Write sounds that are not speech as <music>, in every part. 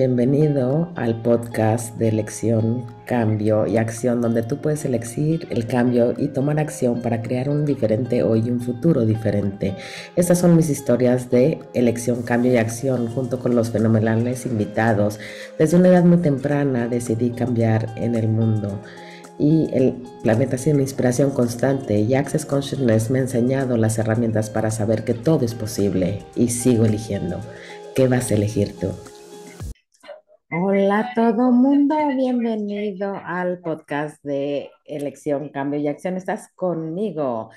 bienvenido al podcast de elección, cambio y acción, donde tú puedes elegir el cambio y tomar acción para crear un diferente hoy y un futuro diferente. Estas son mis historias de elección, cambio y acción, junto con los fenomenales invitados. Desde una edad muy temprana decidí cambiar en el mundo y el planeta mi inspiración constante y Access Consciousness me ha enseñado las herramientas para saber que todo es posible y sigo eligiendo. ¿Qué vas a elegir tú? Hola a todo mundo, bienvenido al podcast de Elección, Cambio y Acción. Estás conmigo,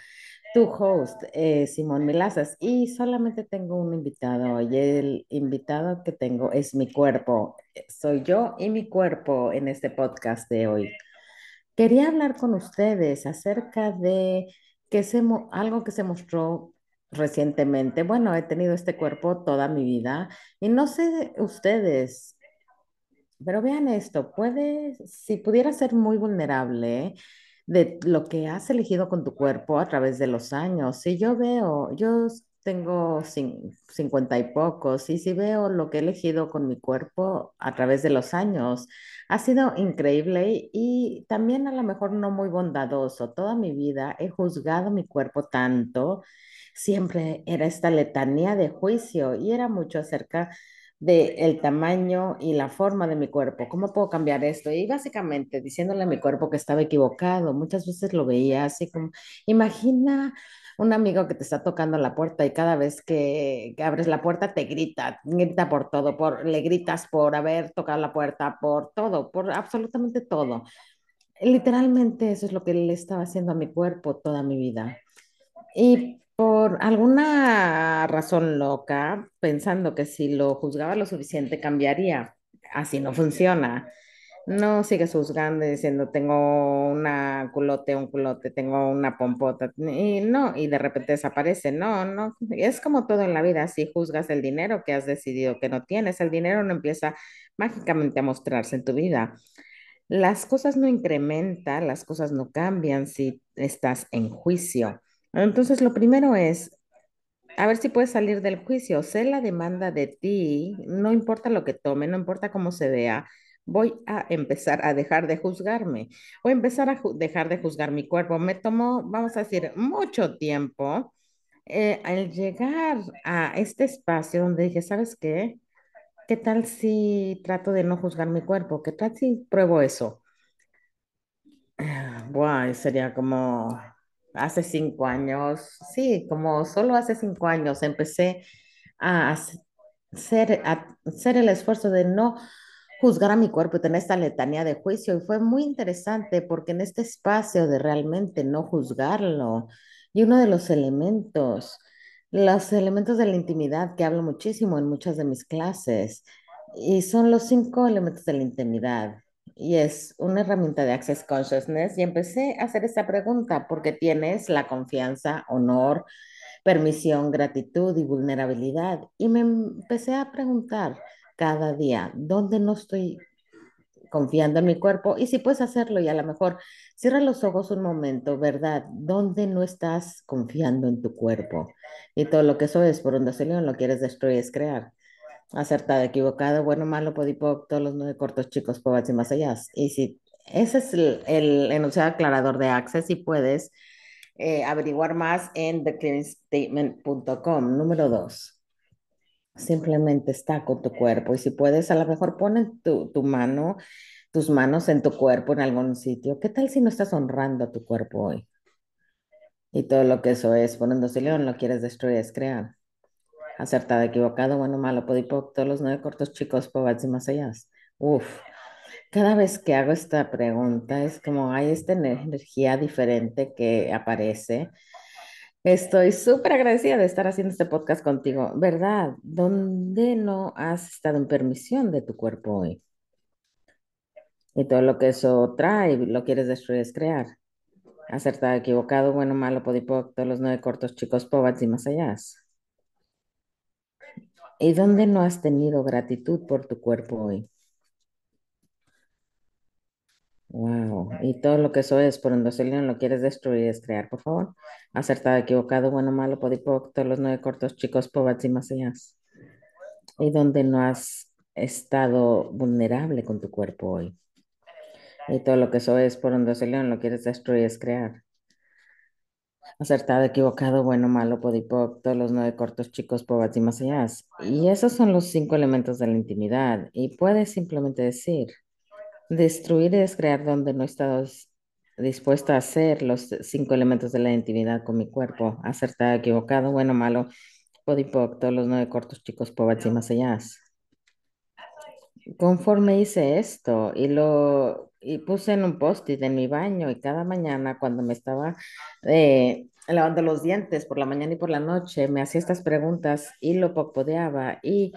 tu host, eh, Simón Milazas, y solamente tengo un invitado y el invitado que tengo es mi cuerpo. Soy yo y mi cuerpo en este podcast de hoy. Quería hablar con ustedes acerca de que algo que se mostró recientemente. Bueno, he tenido este cuerpo toda mi vida y no sé ustedes pero vean esto, puedes, si pudieras ser muy vulnerable de lo que has elegido con tu cuerpo a través de los años, si yo veo, yo tengo cincuenta y pocos, y si veo lo que he elegido con mi cuerpo a través de los años, ha sido increíble y también a lo mejor no muy bondadoso. Toda mi vida he juzgado mi cuerpo tanto, siempre era esta letanía de juicio y era mucho acerca de el tamaño y la forma de mi cuerpo. ¿Cómo puedo cambiar esto? Y básicamente diciéndole a mi cuerpo que estaba equivocado. Muchas veces lo veía así como, imagina un amigo que te está tocando la puerta y cada vez que, abres la puerta te grita, grita por todo, por, le gritas por haber tocado la puerta, por todo, por absolutamente todo. Literalmente eso es lo que le estaba haciendo a mi cuerpo toda mi vida. Y por alguna razón loca, pensando que si lo juzgaba lo suficiente cambiaría. Así no funciona. No sigues juzgando y diciendo, tengo una culote, un culote, tengo una pompota, y no, y de repente desaparece. No, no, es como todo en la vida. Si juzgas el dinero que has decidido que no tienes, el dinero no empieza mágicamente a mostrarse en tu vida. Las cosas no incrementan, las cosas no cambian si estás en juicio. Entonces, lo primero es, a ver si puedes salir del juicio, sé la demanda de ti, no importa lo que tome, no importa cómo se vea, voy a empezar a dejar de juzgarme, voy a empezar a dejar de juzgar mi cuerpo. Me tomó, vamos a decir, mucho tiempo eh, al llegar a este espacio donde dije, ¿sabes qué? ¿Qué tal si trato de no juzgar mi cuerpo? ¿Qué tal si pruebo eso? Guay, ah, sería como hace cinco años, sí, como solo hace cinco años empecé a hacer, hacer el esfuerzo de no juzgar a mi cuerpo y tener esta letanía de juicio. Y fue muy interesante porque en este espacio de realmente no juzgarlo, y uno de los elementos, los elementos de la intimidad que hablo muchísimo en muchas de mis clases, y son los cinco elementos de la intimidad y es una herramienta de Access Consciousness y empecé a hacer esta pregunta porque tienes la confianza, honor, permisión, gratitud y vulnerabilidad. Y me empecé a preguntar cada día, ¿dónde no estoy confiando en mi cuerpo? Y si puedes hacerlo y a lo mejor cierra los ojos un momento, ¿verdad? ¿Dónde no estás confiando en tu cuerpo? Y todo lo que eso es, por donde se lo quieres destruir, es crear acertado, equivocado, bueno, malo, podipoc, todos los nueve cortos, chicos, pobats y más allá. Y si ese es el, enunciado aclarador de Access y puedes eh, averiguar más en theclearingstatement.com. Número dos, simplemente está con tu cuerpo y si puedes, a lo mejor ponen tu, tu mano, tus manos en tu cuerpo en algún sitio. ¿Qué tal si no estás honrando a tu cuerpo hoy? Y todo lo que eso es, poniéndose león, lo quieres destruir, es crear acertado, equivocado, bueno, malo, podipo, todos los nueve cortos chicos, pobats y más allá. Uf, cada vez que hago esta pregunta es como hay esta energía diferente que aparece. Estoy súper agradecida de estar haciendo este podcast contigo, ¿verdad? ¿Dónde no has estado en permisión de tu cuerpo hoy? Y todo lo que eso trae, lo quieres destruir, es crear. Acertado, equivocado, bueno, malo, podipo, todos los nueve cortos chicos, pobats y más allá. ¿Y dónde no has tenido gratitud por tu cuerpo hoy? Wow, y todo lo que eso es, por león lo quieres destruir, y crear, por favor. Acertado, equivocado, bueno, malo, podipo, todos los nueve cortos, chicos, pobats y más Y dónde no has estado vulnerable con tu cuerpo hoy. Y todo lo que eso es, por león lo quieres destruir, y crear acertado, equivocado, bueno, malo, podipop, todos los nueve cortos chicos, pobats y más allá. Y esos son los cinco elementos de la intimidad. Y puedes simplemente decir, destruir es crear donde no estás dispuesto dispuesta a hacer los cinco elementos de la intimidad con mi cuerpo, acertado, equivocado, bueno, malo, podipop, todos los nueve cortos chicos, pobats y más allá. Conforme hice esto y lo y puse en un post-it en mi baño y cada mañana cuando me estaba eh, lavando los dientes por la mañana y por la noche, me hacía estas preguntas y lo popodeaba y,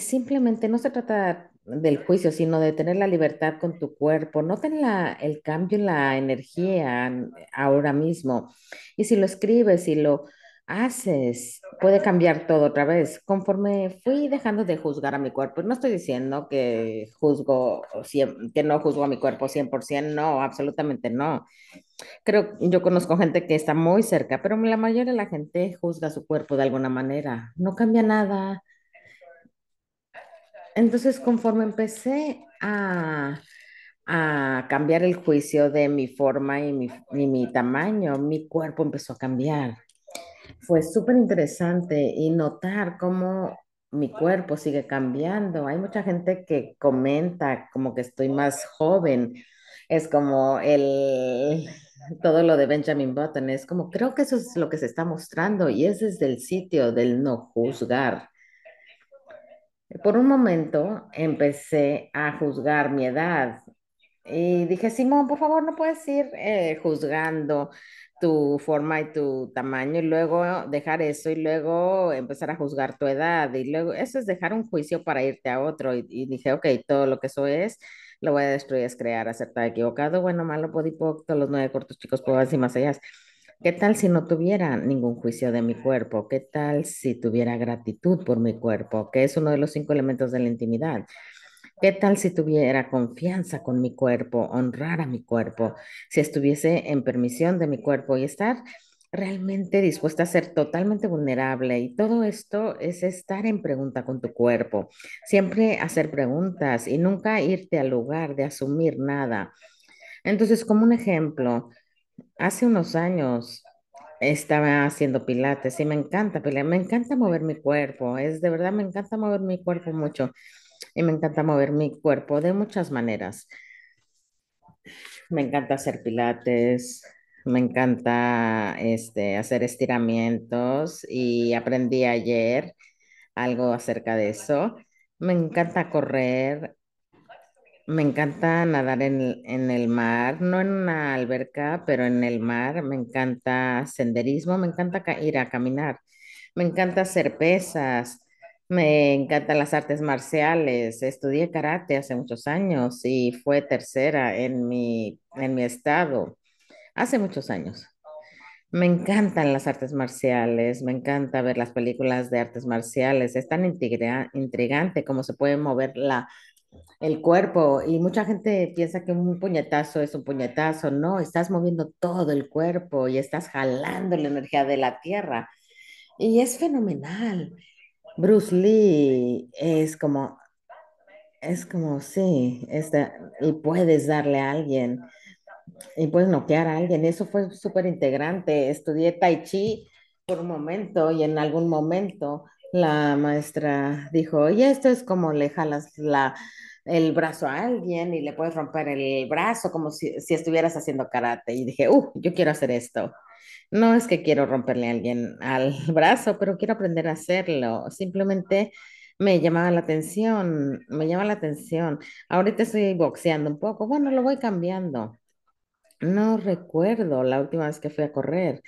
simplemente no se trata del juicio, sino de tener la libertad con tu cuerpo, noten la, el cambio en la energía ahora mismo. Y si lo escribes y lo haces, puede cambiar todo otra vez. Conforme fui dejando de juzgar a mi cuerpo, no estoy diciendo que juzgo, que no juzgo a mi cuerpo 100%, no, absolutamente no. Creo, yo conozco gente que está muy cerca, pero la mayoría de la gente juzga su cuerpo de alguna manera, no cambia nada. Entonces, conforme empecé a a cambiar el juicio de mi forma y mi, y mi, tamaño, mi cuerpo empezó a cambiar fue súper interesante y notar cómo mi cuerpo sigue cambiando. Hay mucha gente que comenta como que estoy más joven. Es como el todo lo de Benjamin Button. Es como creo que eso es lo que se está mostrando y es desde el sitio del no juzgar. Por un momento empecé a juzgar mi edad y dije, Simón, por favor, no puedes ir eh, juzgando tu forma y tu tamaño y luego dejar eso y luego empezar a juzgar tu edad y luego eso es dejar un juicio para irte a otro y, dije, ok, todo lo que eso es lo voy a destruir, es crear, acertar, equivocado, bueno, malo, podipo, todos los nueve cortos chicos, pruebas y más allá. ¿Qué tal si no tuviera ningún juicio de mi cuerpo? ¿Qué tal si tuviera gratitud por mi cuerpo? Que es uno de los cinco elementos de la intimidad. ¿Qué tal si tuviera confianza con mi cuerpo, honrar a mi cuerpo, si estuviese en permisión de mi cuerpo y estar realmente dispuesta a ser totalmente vulnerable? Y todo esto es estar en pregunta con tu cuerpo, siempre hacer preguntas y nunca irte al lugar de asumir nada. Entonces, como un ejemplo, hace unos años estaba haciendo pilates y me encanta me encanta mover mi cuerpo, es de verdad, me encanta mover mi cuerpo mucho y me encanta mover mi cuerpo de muchas maneras. Me encanta hacer pilates, me encanta este, hacer estiramientos y aprendí ayer algo acerca de eso. Me encanta correr, me encanta nadar en, en, el mar, no en una alberca, pero en el mar. Me encanta senderismo, me encanta ir a caminar, me encanta hacer pesas, me encantan las artes marciales. Estudié karate hace muchos años y fue tercera en mi, en mi estado hace muchos años. Me encantan las artes marciales, me encanta ver las películas de artes marciales. Es tan intrigante cómo se puede mover la, el cuerpo y mucha gente piensa que un puñetazo es un puñetazo. No, estás moviendo todo el cuerpo y estás jalando la energía de la tierra. Y es fenomenal. Bruce Lee es como, es como, sí, este, y puedes darle a alguien, y puedes noquear a alguien. Eso fue súper integrante. Estudié Tai Chi por un momento y en algún momento la maestra dijo, oye, esto es como le jalas la, el brazo a alguien y le puedes romper el brazo como si, si estuvieras haciendo karate. Y dije, uh, yo quiero hacer esto. No es que quiero romperle a alguien al <laughs> brazo, pero quiero aprender a hacerlo. Simplemente me llamaba la atención, me llama la atención. Ahorita estoy boxeando un poco. Bueno, lo voy cambiando. No recuerdo la última vez que fui a correr.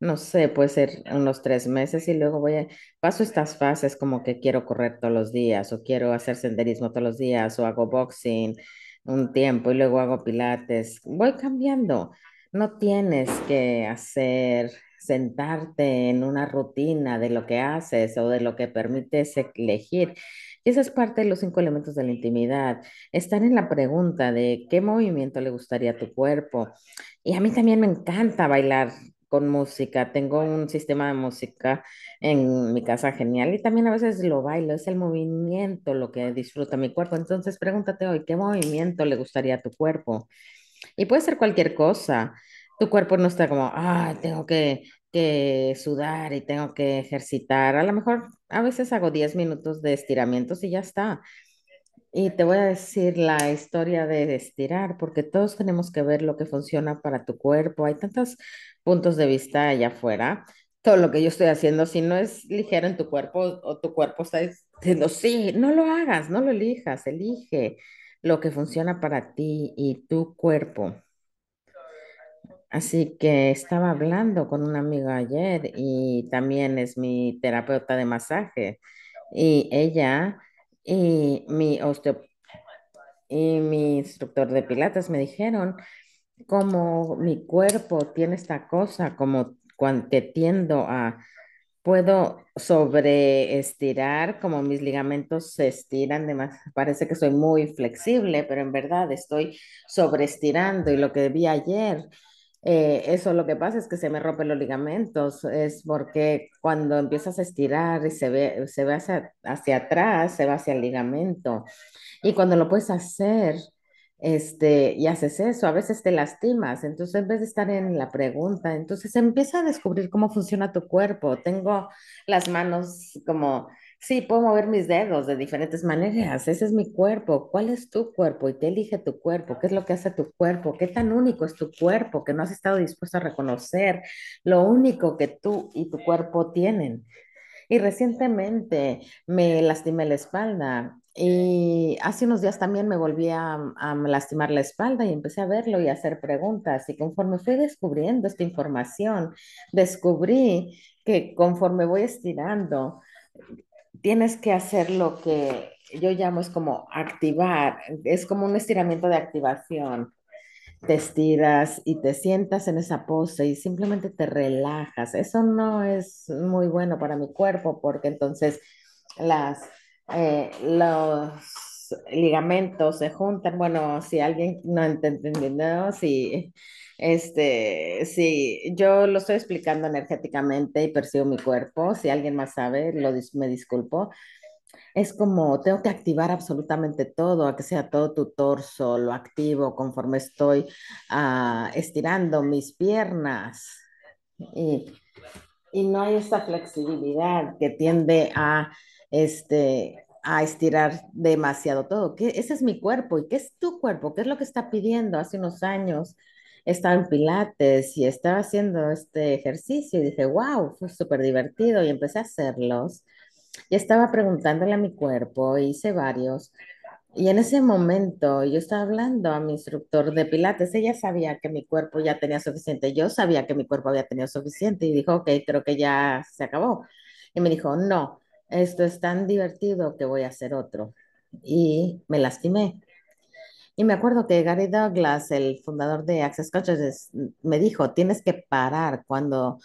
No sé, puede ser unos tres meses y luego voy paso estas fases como que quiero correr todos los días o quiero hacer senderismo todos los días o hago boxing un tiempo y luego hago pilates. Voy cambiando. No tienes que hacer, sentarte en una rutina de lo que haces o de lo que permites elegir. Y esa es parte de los cinco elementos de la intimidad. Estar en la pregunta de qué movimiento le gustaría a tu cuerpo. Y a mí también me encanta bailar con música. Tengo un sistema de música en mi casa genial y también a veces lo bailo. Es el movimiento lo que disfruta mi cuerpo. Entonces pregúntate hoy, ¿qué movimiento le gustaría a tu cuerpo? Y puede ser cualquier cosa. Tu cuerpo no está como, ah, tengo que, que sudar y tengo que ejercitar. A lo mejor a veces hago 10 minutos de estiramientos y ya está. Y te voy a decir la historia de estirar, porque todos tenemos que ver lo que funciona para tu cuerpo. Hay tantos puntos de vista allá afuera. Todo lo que yo estoy haciendo, si no es ligero en tu cuerpo o tu cuerpo está diciendo, sí, no lo hagas, no lo elijas, elige lo que funciona para ti y tu cuerpo. Así que estaba hablando con una amiga ayer y también es mi terapeuta de masaje y ella y mi y mi instructor de pilates me dijeron cómo mi cuerpo tiene esta cosa como cuando te tiendo a puedo sobreestirar, como mis ligamentos se estiran de Parece que soy muy flexible, pero en verdad estoy sobreestirando. Y lo que vi ayer, eh, eso lo que pasa es que se me rompen los ligamentos. Es porque cuando empiezas a estirar y se ve, se ve hacia, hacia atrás, se va hacia el ligamento. Y cuando lo puedes hacer, este, y haces eso, a veces te lastimas, entonces en vez de estar en la pregunta, entonces empieza a descubrir cómo funciona tu cuerpo. Tengo las manos como, sí, puedo mover mis dedos de diferentes maneras, ese es mi cuerpo, ¿cuál es tu cuerpo? ¿Y te elige tu cuerpo? ¿Qué es lo que hace tu cuerpo? ¿Qué tan único es tu cuerpo que no has estado dispuesto a reconocer? Lo único que tú y tu cuerpo tienen. Y recientemente me lastimé la espalda y hace unos días también me volví a, mm, lastimar la espalda y empecé a verlo y a hacer preguntas. Y conforme fui descubriendo esta información, descubrí que conforme voy estirando, tienes que hacer lo que yo llamo es como activar, es como un estiramiento de activación. Te estiras y te sientas en esa pose y simplemente te relajas. Eso no es muy bueno para mi cuerpo porque entonces las eh, los ligamentos se juntan. Bueno, si alguien no entiende, entendiendo, si, este, si yo lo estoy explicando energéticamente y percibo mi cuerpo, si alguien más sabe, lo me disculpo. Es como tengo que activar absolutamente todo, a que sea todo tu torso, lo activo conforme estoy ah, estirando mis piernas. Y, y no hay esta flexibilidad que tiende a este, a estirar demasiado todo. que ese es mi cuerpo y qué es tu cuerpo, qué es lo que está pidiendo. Hace unos años estaba en Pilates y estaba haciendo este ejercicio y dije, wow, fue súper divertido y empecé a hacerlos. Y estaba preguntándole a mi cuerpo, hice varios. Y en ese momento yo estaba hablando a mi instructor de Pilates, ella sabía que mi cuerpo ya tenía suficiente, yo sabía que mi cuerpo había tenido suficiente y dijo, ok, creo que ya se acabó. Y me dijo, no, esto es tan divertido que voy a hacer otro. Y me lastimé. Y me acuerdo que Gary Douglas, el fundador de Access coaches me dijo, tienes que parar cuando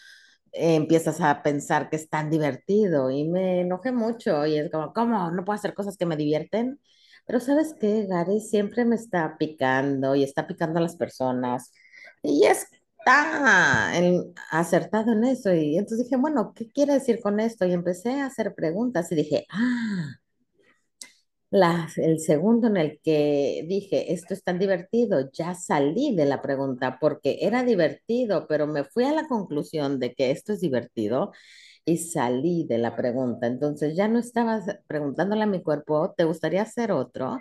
empiezas a pensar que es tan divertido. Y me enojé mucho y es como, ¿cómo? ¿No puedo hacer cosas que me divierten? Pero sabes que Gary siempre me está picando y está picando a las personas. Y es está acertado en eso. Y entonces dije, bueno, ¿qué quiere decir con esto? Y empecé a hacer preguntas y dije, ah, el segundo en el que dije, esto es tan divertido, ya salí de la pregunta porque era divertido, pero me fui a la conclusión de que esto es divertido y salí de la pregunta. Entonces ya no estaba preguntándole a mi cuerpo, ¿te gustaría hacer otro?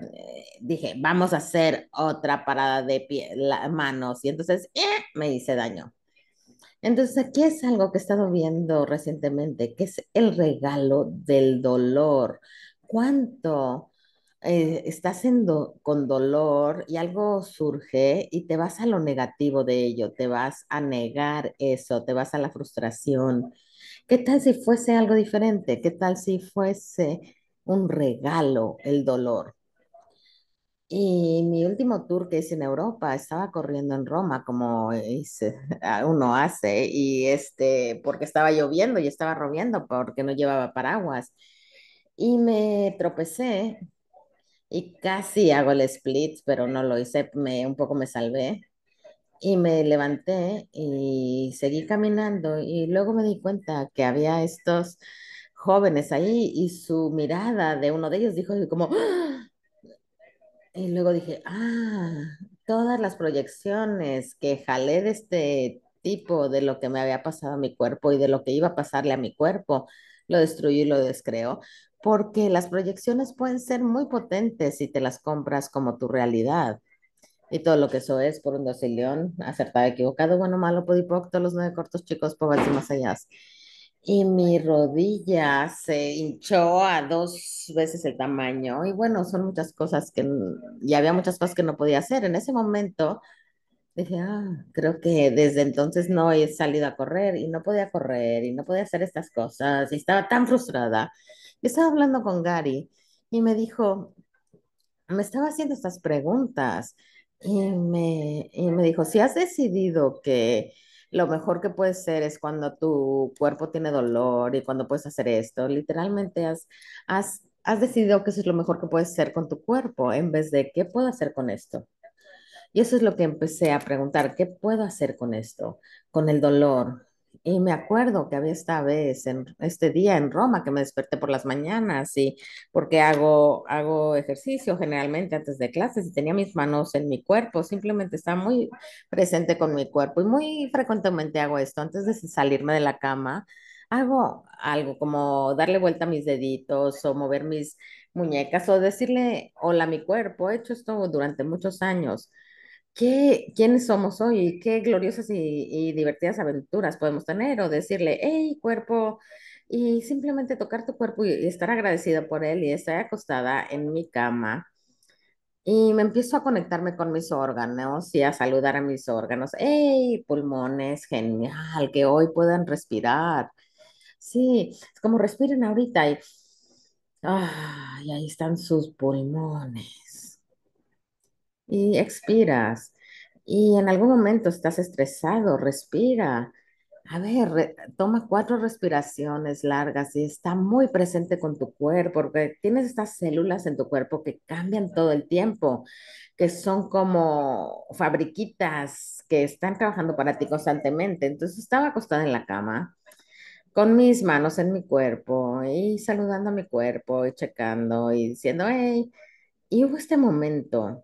Eh, dije, vamos a hacer otra parada de pie, la, manos. Y entonces eh, me hice daño. Entonces aquí es algo que he estado viendo recientemente, que es el regalo del dolor. ¿Cuánto eh, estás con dolor y algo surge y te vas a lo negativo de ello, te vas a negar eso, te vas a la frustración? ¿Qué tal si fuese algo diferente? ¿Qué tal si fuese un regalo el dolor? Y mi último tour que hice en Europa, estaba corriendo en Roma, como <laughs> ah, uno hace, y este, porque estaba lloviendo y estaba robiendo porque no llevaba paraguas. Y me tropecé y casi hago el split, pero no lo hice, me, un poco me salvé. Y me levanté y seguí caminando y luego me di cuenta que había estos jóvenes ahí y su mirada de uno de ellos dijo como, ¡Ah!". Y luego dije, ah, todas las proyecciones que jalé de este tipo, de lo que me había pasado a mi cuerpo y de lo que iba a pasarle a mi cuerpo, lo destruí y lo descreo, porque las proyecciones pueden ser muy potentes si te las compras como tu realidad. Y todo lo que eso es, por un dosilión, acertado, equivocado, bueno, malo, todos los nueve cortos chicos, pobres y más allá. Y mi rodilla se hinchó a dos veces el tamaño. Y bueno, son muchas cosas que, y había muchas cosas que no podía hacer. En ese momento dije, ah, creo que desde entonces no he salido a correr y no podía correr y no podía hacer estas cosas. Y estaba tan frustrada. Yo estaba hablando con Gary y me dijo, me estaba haciendo estas preguntas y me, y me dijo, si has decidido que lo mejor que puedes ser es cuando tu cuerpo tiene dolor y cuando puedes hacer esto. Literalmente has, has decidido que eso es lo mejor que puedes hacer con tu cuerpo en vez de qué puedo hacer con esto. Y eso es lo que empecé a preguntar, ¿qué puedo hacer con esto? Con el dolor, y me acuerdo que había esta vez, en, este día en Roma, que me desperté por las mañanas y porque hago, hago ejercicio generalmente antes de clases y tenía mis manos en mi cuerpo, simplemente estaba muy presente con mi cuerpo y muy frecuentemente hago esto antes de salirme de la cama. Hago algo como darle vuelta a mis deditos o mover mis muñecas o decirle hola a mi cuerpo. He hecho esto durante muchos años qué, quiénes somos hoy, qué gloriosas y, divertidas aventuras podemos tener, o decirle, hey, cuerpo, y simplemente tocar tu cuerpo y estar agradecida por él y estar acostada en mi cama. Y me empiezo a conectarme con mis órganos y a saludar a mis órganos. ¡Ey, pulmones! Genial, que hoy puedan respirar. Sí, es como respiren ahorita y, ahí están sus pulmones y expiras. Y en algún momento estás estresado, respira. A ver, toma cuatro respiraciones largas y está muy presente con tu cuerpo, porque tienes estas células en tu cuerpo que cambian todo el tiempo, que son como fabriquitas que están trabajando para ti constantemente. Entonces estaba acostada en la cama con mis manos en mi cuerpo y saludando a mi cuerpo y checando y diciendo, hey, y hubo este momento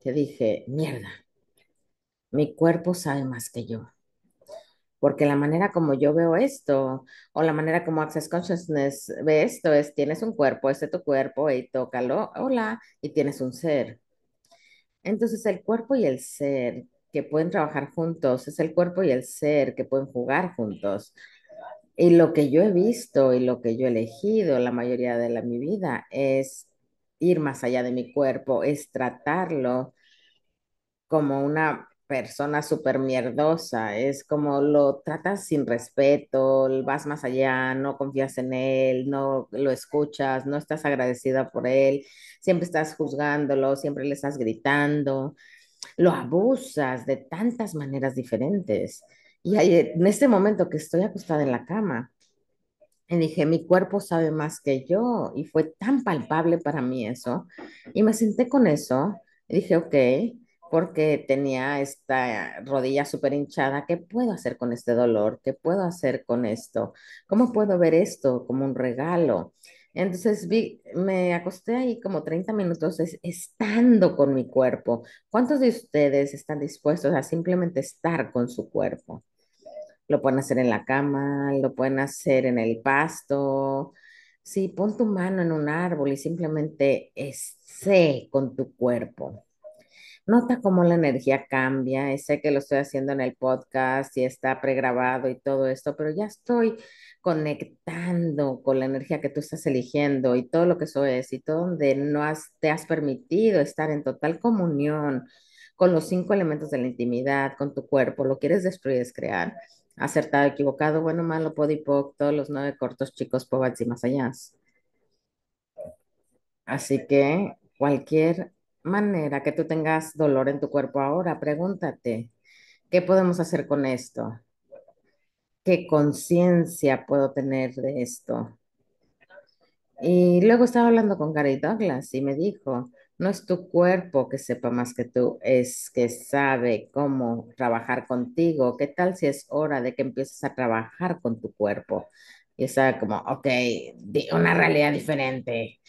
te dije, mierda, mi cuerpo sabe más que yo. Porque la manera como yo veo esto, o la manera como Access Consciousness ve esto, es tienes un cuerpo, este es tu cuerpo, y tócalo, hola, y tienes un ser. Entonces el cuerpo y el ser que pueden trabajar juntos, es el cuerpo y el ser que pueden jugar juntos. Y lo que yo he visto y lo que yo he elegido la mayoría de la, mi vida es ir más allá de mi cuerpo, es tratarlo como una persona súper mierdosa, es como lo tratas sin respeto, vas más allá, no confías en él, no lo escuchas, no estás agradecida por él, siempre estás juzgándolo, siempre le estás gritando, lo abusas de tantas maneras diferentes. Y en este momento que estoy acostada en la cama, y dije, mi cuerpo sabe más que yo. Y fue tan palpable para mí eso. Y me senté con eso. Y dije, ok, porque tenía esta rodilla súper hinchada. ¿Qué puedo hacer con este dolor? ¿Qué puedo hacer con esto? ¿Cómo puedo ver esto como un regalo? Entonces vi, me acosté ahí como 30 minutos estando con mi cuerpo. ¿Cuántos de ustedes están dispuestos a simplemente estar con su cuerpo? Lo pueden hacer en la cama, lo pueden hacer en el pasto. Sí, pon tu mano en un árbol y simplemente sé con tu cuerpo. Nota cómo la energía cambia. Sé que lo estoy haciendo en el podcast y está pregrabado y todo esto, pero ya estoy conectando con la energía que tú estás eligiendo y todo lo que eso es y todo donde no te has permitido estar en total comunión con los cinco elementos de la intimidad, con tu cuerpo, lo quieres destruir, es crear acertado, equivocado, bueno, malo, podipoc, todos los nueve cortos chicos, pobats y más allá. Así que cualquier manera que tú tengas dolor en tu cuerpo ahora, pregúntate, ¿qué podemos hacer con esto? ¿Qué conciencia puedo tener de esto? Y luego estaba hablando con Gary Douglas y me dijo, no es tu cuerpo que sepa más que tú, es que sabe cómo trabajar contigo. ¿Qué tal si es hora de que empieces a trabajar con tu cuerpo? Y estaba como, ok, una realidad diferente.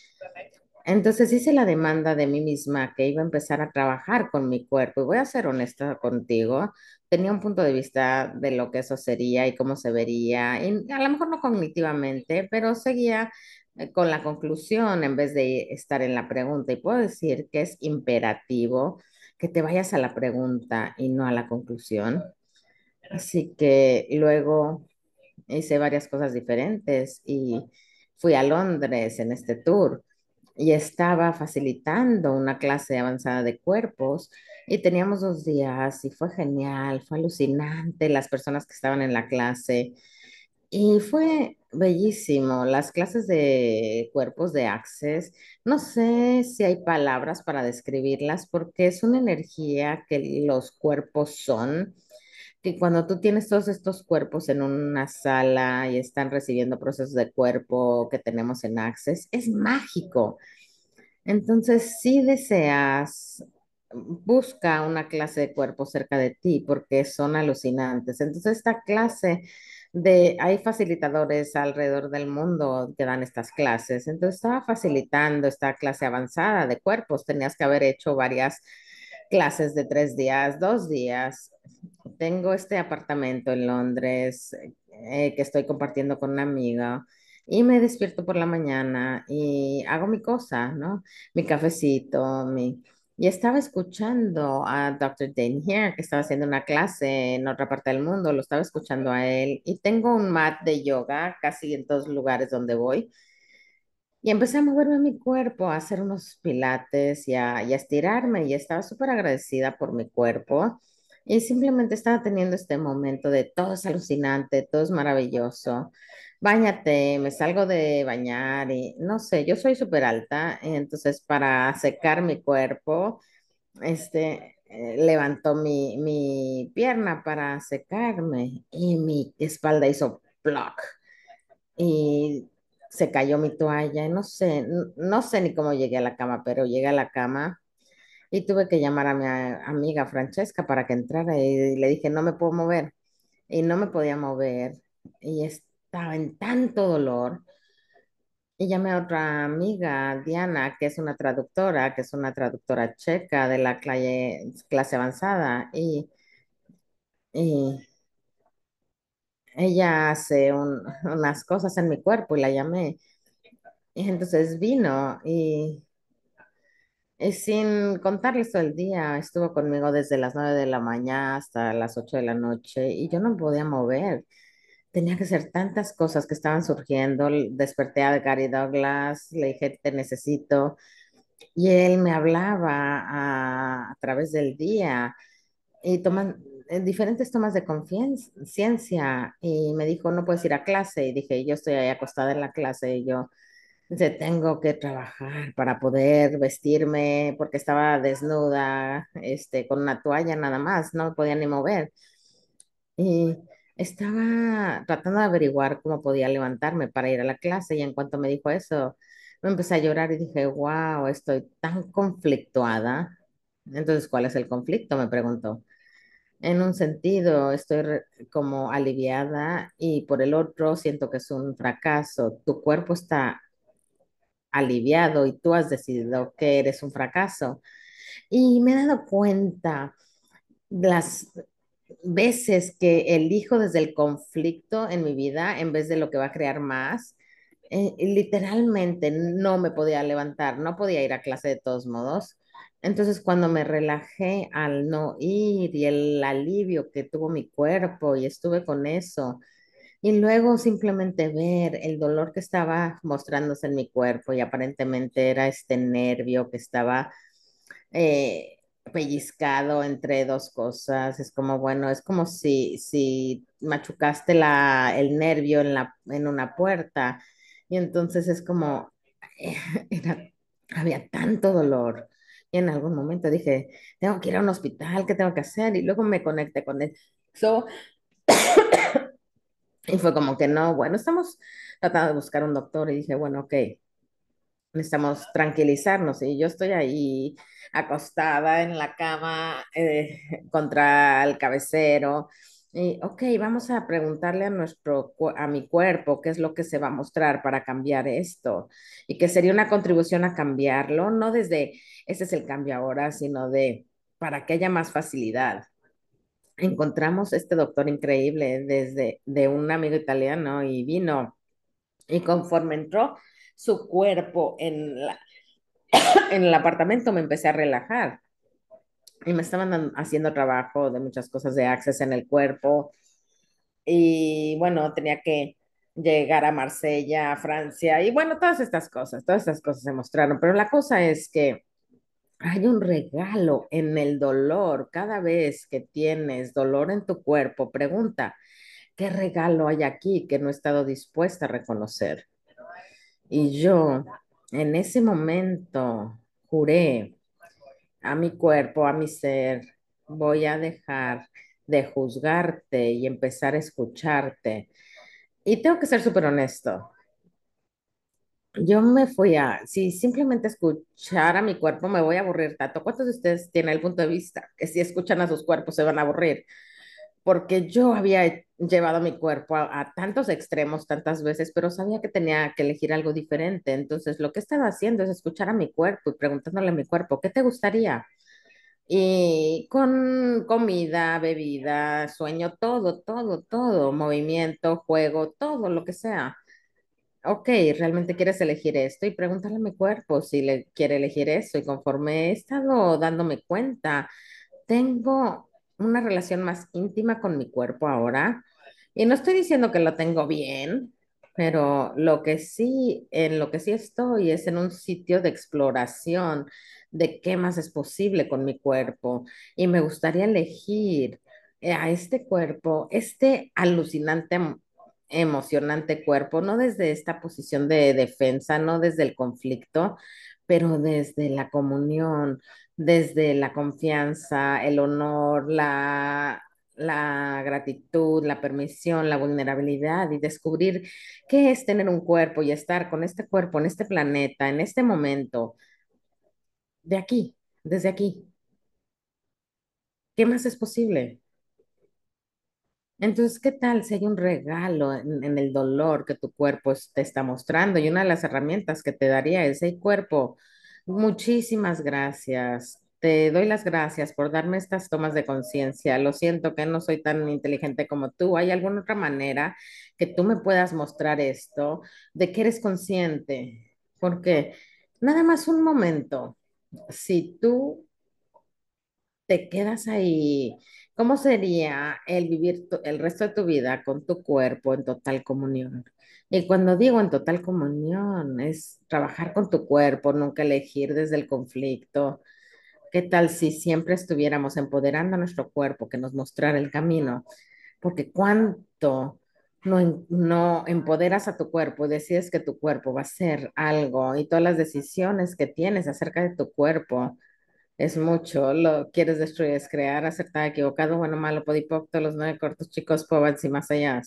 Entonces hice la demanda de mí misma que iba a empezar a trabajar con mi cuerpo. Y voy a ser honesta contigo, tenía un punto de vista de lo que eso sería y cómo se vería. Y a lo mejor no cognitivamente, pero seguía eh, con la conclusión en vez de estar en la pregunta. Y puedo decir que es imperativo que te vayas a la pregunta y no a la conclusión. Así que luego hice varias cosas diferentes y fui a Londres en este tour y estaba facilitando una clase avanzada de cuerpos y teníamos dos días y fue genial, fue alucinante las personas que estaban en la clase y fue bellísimo. Las clases de cuerpos de Access, no sé si hay palabras para describirlas porque es una energía que los cuerpos son que cuando tú tienes todos estos cuerpos en una sala y están recibiendo procesos de cuerpo que tenemos en Access, es mágico. Entonces, si deseas, busca una clase de cuerpo cerca de ti porque son alucinantes. Entonces, esta clase de, hay facilitadores alrededor del mundo que dan estas clases. Entonces estaba facilitando esta clase avanzada de cuerpos. Tenías que haber hecho varias clases de tres días, dos días. Tengo este apartamento en Londres eh, que estoy compartiendo con una amiga y me despierto por la mañana y hago mi cosa, ¿no? Mi cafecito, mi y estaba escuchando a Dr. Dane que estaba haciendo una clase en otra parte del mundo, lo estaba escuchando a él. Y tengo un mat de yoga casi en todos los lugares donde voy. Y empecé a moverme mi cuerpo, a hacer unos pilates y a, y a estirarme. Y estaba súper agradecida por mi cuerpo. Y simplemente estaba teniendo este momento de todo es alucinante, todo es maravilloso. Báñate, me salgo de bañar y no sé, yo soy súper alta, entonces para secar mi cuerpo, este, eh, levantó mi, pierna para secarme y mi espalda hizo block y se cayó mi toalla y no sé, no, sé ni cómo llegué a la cama, pero llegué a la cama y tuve que llamar a mi amiga Francesca para que entrara y le dije, no me puedo mover y no me podía mover y este estaba en tanto dolor. Y llamé a otra amiga, Diana, que es una traductora, que es una traductora checa de la clase, avanzada. Y, ella hace unas cosas en mi cuerpo y la llamé. Y entonces vino y, sin contarles todo el día, estuvo conmigo desde las 9 de la mañana hasta las 8 de la noche y yo no podía mover tenía que hacer tantas cosas que estaban surgiendo. Desperté a Gary Douglas, le dije, te necesito. Y él me hablaba a, través del día y toman eh, diferentes tomas de conciencia. Y me dijo, no puedes ir a clase. Y dije, yo estoy ahí acostada en la clase y yo dice, tengo que trabajar para poder vestirme porque estaba desnuda, este, con una toalla nada más, no podía ni mover. Y estaba tratando de averiguar cómo podía levantarme para ir a la clase y en cuanto me dijo eso, me empecé a llorar y dije, wow, estoy tan conflictuada. Entonces, ¿cuál es el conflicto? Me preguntó. En un sentido, estoy como aliviada y por el otro, siento que es un fracaso. Tu cuerpo está aliviado y tú has decidido que eres un fracaso. Y me he dado cuenta las veces que elijo desde el conflicto en mi vida en vez de lo que va a crear más. Eh, literalmente no me podía levantar, no podía ir a clase de todos modos. Entonces cuando me relajé al no ir y el alivio que tuvo mi cuerpo y estuve con eso, y luego simplemente ver el dolor que estaba mostrándose en mi cuerpo y aparentemente era este nervio que estaba eh, pellizcado entre dos cosas, es como, bueno, es como si, si machucaste la, el nervio en, la, en una puerta y entonces es como, <laughs> había tanto dolor. Y en algún momento dije, tengo que ir a un hospital, ¿qué tengo que hacer? Y luego me conecté con él. So, <coughs> y fue como que no, bueno, estamos tratando de buscar un doctor. Y dije, bueno, ok, necesitamos tranquilizarnos. Y yo estoy ahí acostada en la cama eh, <laughs> contra el cabecero. Y, ok, vamos a preguntarle a nuestro, a mi cuerpo, qué es lo que se va a mostrar para cambiar esto y que sería una contribución a cambiarlo, no desde, ese es el cambio ahora, sino de, para que haya más facilidad. Encontramos este doctor increíble desde, de un amigo italiano y vino y conforme entró, su cuerpo en, la, <coughs> en el apartamento, me empecé a relajar. Y me estaban haciendo trabajo de muchas cosas de access en el cuerpo. Y bueno, tenía que llegar a Marsella, a Francia, y bueno, todas estas cosas, todas estas cosas se mostraron, pero la cosa es que hay un regalo en el dolor. Cada vez que tienes dolor en tu cuerpo, pregunta, ¿qué regalo hay aquí que no he estado dispuesta a reconocer? Y yo en ese momento juré a mi cuerpo, a mi ser, voy a dejar de juzgarte y empezar a escucharte. Y tengo que ser súper honesto. Yo me fui a, si simplemente escuchar a mi cuerpo me voy a aburrir tanto. ¿Cuántos de ustedes tienen el punto de vista que si escuchan a sus cuerpos se van a aburrir? porque yo había llevado mi cuerpo a, tantos extremos tantas veces, pero sabía que tenía que elegir algo diferente. Entonces, lo que estaba haciendo es escuchar a mi cuerpo y preguntándole a mi cuerpo, ¿qué te gustaría? Y con comida, bebida, sueño, todo, todo, todo, movimiento, juego, todo lo que sea. Ok, realmente quieres elegir esto y preguntarle a mi cuerpo si le quiere elegir eso. Y conforme he estado dándome cuenta, tengo una relación más íntima con mi cuerpo ahora. Y no estoy diciendo que lo tengo bien, pero lo que sí, en lo que sí estoy es en un sitio de exploración de qué más es posible con mi cuerpo. Y me gustaría elegir eh, a este cuerpo, este alucinante em, emocionante cuerpo, no desde esta posición de defensa, no desde el conflicto, pero desde la comunión, desde la confianza, el honor, la, gratitud, la permisión, la vulnerabilidad y descubrir qué es tener un cuerpo y estar con este cuerpo en este planeta, en este momento, de aquí, desde aquí. ¿Qué más es posible? Entonces, ¿qué tal si hay un regalo en, el dolor que tu cuerpo te está mostrando? Y una de las herramientas que te daría es, hey cuerpo, muchísimas gracias. Te doy las gracias por darme estas tomas de conciencia. Lo siento que no soy tan inteligente como tú. ¿Hay alguna otra manera que tú me puedas mostrar esto de que eres consciente? Porque nada más un momento, si tú te quedas ahí ¿Cómo sería el vivir el resto de tu vida con tu cuerpo en total comunión? Y cuando digo en total comunión, es trabajar con tu cuerpo, nunca elegir desde el conflicto. ¿Qué tal si siempre estuviéramos empoderando a nuestro cuerpo que nos mostrara el camino? Porque cuánto no, no empoderas a tu cuerpo y decides que tu cuerpo va a ser algo y todas las decisiones que tienes acerca de tu cuerpo es mucho, lo quieres destruir, es crear, acertar, equivocado, bueno, malo, podipocto, los nueve cortos chicos, pobres y más allá.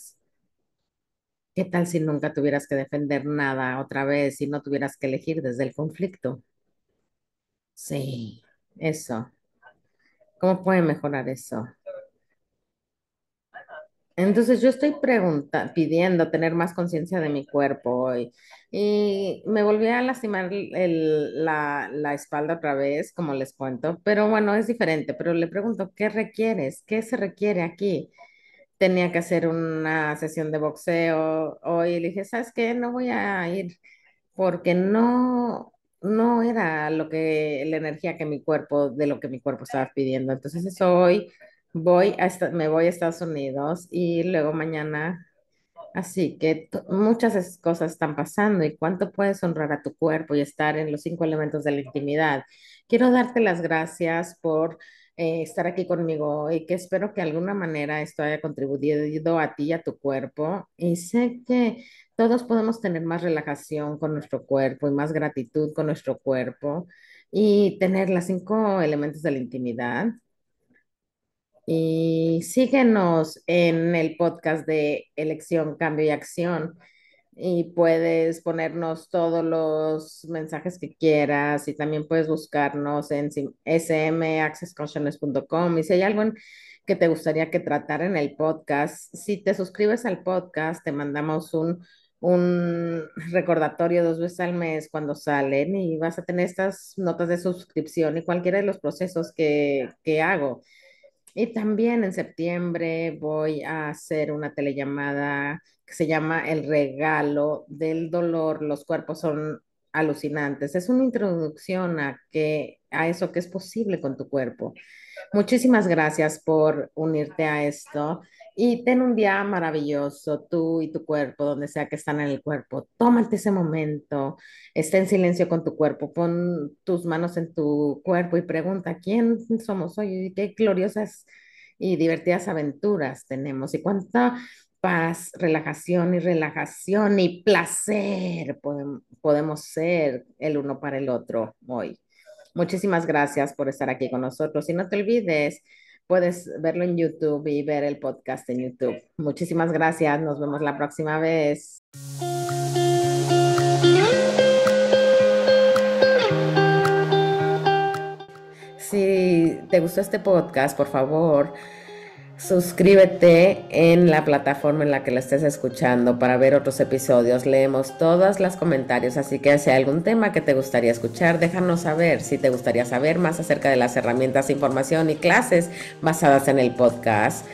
¿Qué tal si nunca tuvieras que defender nada otra vez y no tuvieras que elegir desde el conflicto? Sí, eso. ¿Cómo pueden mejorar eso? Entonces yo estoy pidiendo tener más conciencia de mi cuerpo hoy. y, me volví a lastimar la, la, espalda otra vez, como les cuento, pero bueno, es diferente, pero le pregunto, ¿qué requieres? ¿Qué se requiere aquí? Tenía que hacer una sesión de boxeo hoy y le dije, ¿sabes qué? No voy a ir porque no, no era lo que, la energía que mi cuerpo, de lo que mi cuerpo estaba pidiendo. Entonces eso hoy voy a me voy a Estados Unidos y luego mañana. Así que muchas cosas están pasando y cuánto puedes honrar a tu cuerpo y estar en los cinco elementos de la intimidad. Quiero darte las gracias por eh, estar aquí conmigo y que espero que de alguna manera esto haya contribuido a ti y a tu cuerpo. Y sé que todos podemos tener más relajación con nuestro cuerpo y más gratitud con nuestro cuerpo y tener los cinco elementos de la intimidad y síguenos en el podcast de Elección, Cambio y Acción. Y puedes ponernos todos los mensajes que quieras y también puedes buscarnos en smaccessconsciousness.com. Y si hay algo que te gustaría que tratara en el podcast, si te suscribes al podcast, te mandamos un, recordatorio dos veces al mes cuando salen y vas a tener estas notas de suscripción y cualquiera de los procesos que, que hago. Y también en septiembre voy a hacer una telellamada que se llama El regalo del dolor. Los cuerpos son alucinantes. Es una introducción a, a eso que es posible con tu cuerpo. Muchísimas gracias por unirte a esto. Y ten un día maravilloso, tú y tu cuerpo, donde sea que están en el cuerpo. Tómate ese momento, esté en silencio con tu cuerpo, pon tus manos en tu cuerpo y pregunta, ¿quién somos hoy? Y qué gloriosas y divertidas aventuras tenemos. Y cuánta paz, relajación y relajación y placer podemos ser el uno para el otro hoy. Muchísimas gracias por estar aquí con nosotros y no te olvides puedes verlo en YouTube y ver el podcast en YouTube. Muchísimas gracias, nos vemos la próxima vez. Si te gustó este podcast, por favor, Suscríbete en la plataforma en la que lo estés escuchando para ver otros episodios. Leemos todos los comentarios, así que si hay algún tema que te gustaría escuchar, déjanos saber si te gustaría saber más acerca de las herramientas, información y clases basadas en el podcast.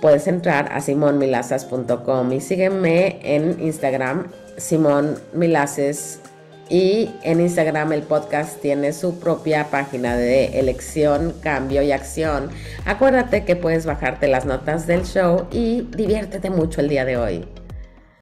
Puedes entrar a simonmilazas.com y sígueme en Instagram, simonmilazas.com. Y en Instagram el podcast tiene su propia página de elección, cambio y acción. Acuérdate que puedes bajarte las notas del show y diviértete mucho el día de hoy.